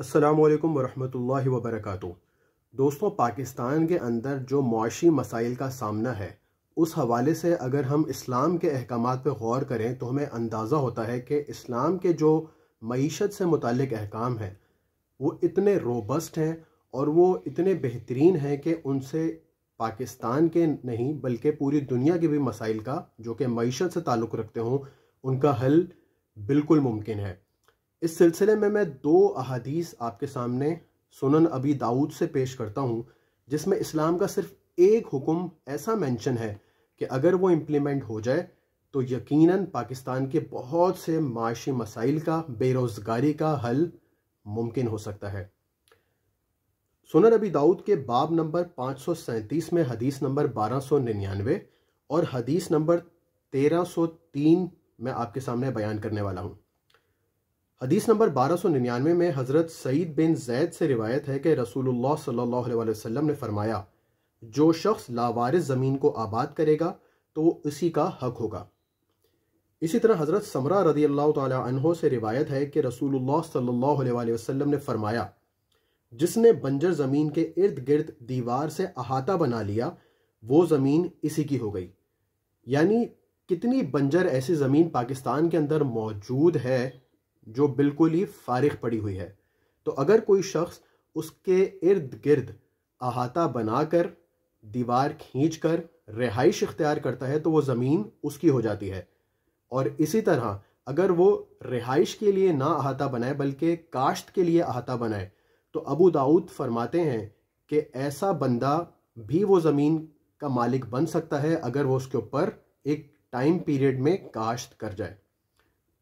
असलकम वरहमल वबरक दोस्तों पाकिस्तान के अंदर जो मुआशी मसाइल का सामना है उस हवाले से अगर हम इस्लाम के अहकाम पर गौर करें तो हमें अंदाज़ा होता है कि इस्लाम के जो मीशत से मुतक अहकाम हैं वो इतने रोबस्ट हैं और वो इतने बेहतरीन हैं कि उनसे पाकिस्तान के नहीं बल्कि पूरी दुनिया के भी मसाइल का जो कि मीशत से ताल्लुक़ रखते हों उनका हल बिल्कुल मुमकिन है इस सिलसिले में मैं दो अहादीस आपके सामने सुनन अबी दाऊद से पेश करता हूँ जिसमें इस्लाम का सिर्फ एक हुक्म ऐसा मेंशन है कि अगर वो इम्प्लीमेंट हो जाए तो यकीनन पाकिस्तान के बहुत से माशी मसाइल का बेरोज़गारी का हल मुमकिन हो सकता है सुनन अबी दाऊद के बाब नंबर पाँच सौ सैंतीस में हदीस नंबर बारह सौ निन्यानवे और हदीस नंबर तेरह सौ तीन मैं आपके सामने बयान करने वाला हूँ हदीस नंबर 1299 में हज़रत सईद बिन जैद से रिवायत है कि रसूलुल्लाह सल्लल्लाहु अलैहि वसल्लम ने फरमाया जो शख्स लावारिस ज़मीन को आबाद करेगा तो इसी का हक होगा इसी तरह हज़रत समरा रदी अल्लाह तहों से रिवायत है कि रसूलुल्लाह सल्लल्लाहु अलैहि वसल्लम ने फरमाया जिसने बंजर ज़मीन के इर्द गिर्द दीवार से अहाता बना लिया वो ज़मीन इसी की हो गई यानी कितनी बंजर ऐसी ज़मीन पाकिस्तान के अंदर मौजूद है जो बिल्कुल ही फारिग पड़ी हुई है तो अगर कोई शख्स उसके इर्द गिर्द अहाता बनाकर दीवार खींच कर रिहाइश इख्तियार करता है तो वो ज़मीन उसकी हो जाती है और इसी तरह अगर वो रिहाइश के लिए ना अहाता बनाए बल्कि काश्त के लिए अहाता बनाए तो अबू दाऊद फरमाते हैं कि ऐसा बंदा भी वो ज़मीन का मालिक बन सकता है अगर वो उसके ऊपर एक टाइम पीरियड में काश्त कर जाए